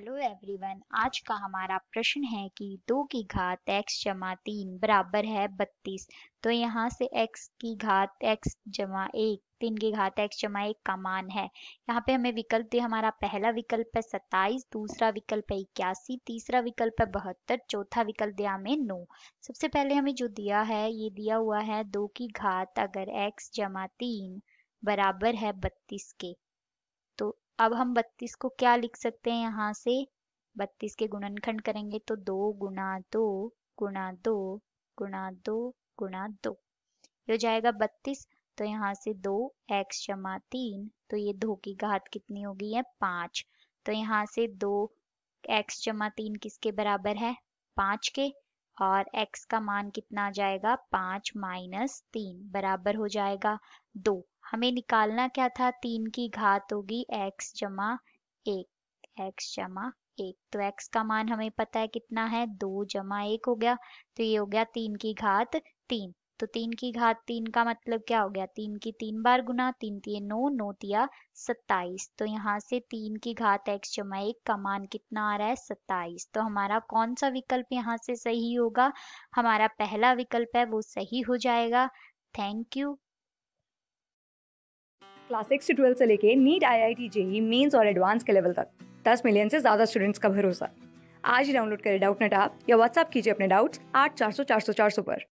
hello everyone आज का हमारा प्रश्न है कि दो की घात x जमा तीन बराबर है बत्तीस तो यहाँ से x की घात x जमा एक तीन की घात x जमा एक का मान है यहाँ पे हमें विकल्प दिया हमारा पहला विकल्प है सत्ताईस दूसरा विकल्प है इक्यासी तीसरा विकल्प है बहत्तर चौथा विकल्प दिया हमें नौ सबसे पहले हमें जो दिया है ये दिया हुआ है दो की घात अगर एक्स जमा बराबर है बत्तीस के अब हम बत्तीस को क्या लिख सकते हैं यहाँ से बत्तीस के गुणनखंड करेंगे तो दो गुणा दो गुणा दो गुणा दो गुणा दो ये हो जाएगा बत्तीस तो यहाँ से दो एक्स जमा तीन तो ये दो की घात कितनी होगी है पाँच तो यहाँ से दो एक्स जमा तीन किसके बराबर है पाँच के और x का मान कितना आ जाएगा पांच माइनस तीन बराबर हो जाएगा दो हमें निकालना क्या था तीन की घात होगी x जमा एक x जमा एक तो x का मान हमें पता है कितना है दो जमा एक हो गया तो ये हो गया तीन की घात तीन तो तीन की घात तीन का मतलब क्या हो गया तीन की तीन बार गुना तीन तीन नौ नौ तिया सत्ताईस तो यहाँ से तीन की घात एक्स जमा एक का मान कितना आ रहा है सत्ताईस तो हमारा कौन सा विकल्प यहाँ से सही होगा हमारा पहला विकल्प है वो सही हो जाएगा थैंक यू क्लास सिक्स से ट्वेल्थ से लेके NEET I I T JEE Mains और एडवांस के लेवल तक दस मिलियन से ज़्यादा स्टूडेंट्स का भरोसा आज ही डाउनलोड करें डाउट नेट आप या व्हाट्सअप कीजिए अपने डाउट्स आठ चार सौ चार सौ चार सौ पर